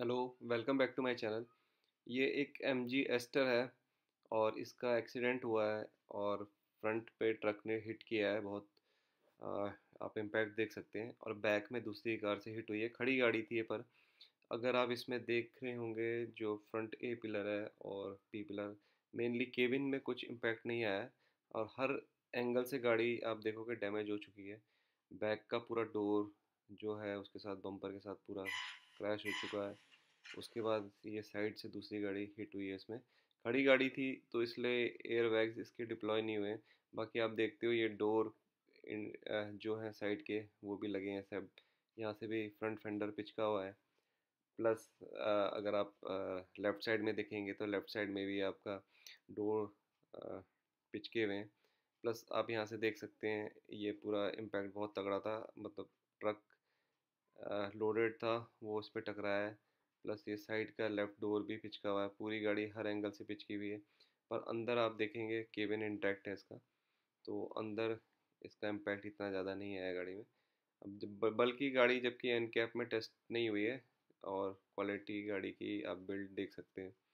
hello welcome back to my channel ये एक M G ester है और इसका एक्सीडेंट हुआ है और फ्रंट पे ट्रक ने हिट किया है बहुत आ, आप इम्पैक्ट देख सकते हैं और बैक में दूसरी कार से हिट हुई है खड़ी गाड़ी थी ये पर अगर आप इसमें देख रहे होंगे जो फ्रंट ए पिलर है और पी पिलर मेनली केबिन में कुछ इम्पैक्ट नहीं आया है और हर एंगल से गाड़ी आप देखोगे डैमेज हो चुकी है बैक का पूरा डोर जो है उसके साथ बम्पर के साथ पूरा क्रैश हो चुका है उसके बाद ये साइड से दूसरी गाड़ी हिट हुई है इसमें खड़ी गाड़ी थी तो इसलिए एयर बैग्स इसके डिप्लॉय नहीं हुए बाकी आप देखते हो ये डोर इन जो है साइड के वो भी लगे हैं सब यहाँ से भी फ्रंट फेंडर पिचका हुआ है प्लस अगर आप लेफ़्ट साइड में देखेंगे तो लेफ़्ट साइड में भी आपका डोर पिचके हुए हैं प्लस आप यहाँ से देख सकते हैं ये पूरा इम्पैक्ट बहुत तगड़ा था मतलब ट्रक लोडेड था वो उस पर टकराया है प्लस ये साइड का लेफ़्ट डोर भी पिचका हुआ है पूरी गाड़ी हर एंगल से पिचकी हुई है पर अंदर आप देखेंगे केबिन इंटैक्ट है इसका तो अंदर इसका इम्पैक्ट इतना ज़्यादा नहीं आया गाड़ी में अब बल्कि गाड़ी जबकि एन कैप में टेस्ट नहीं हुई है और क्वालिटी गाड़ी की आप बिल्ड देख सकते हैं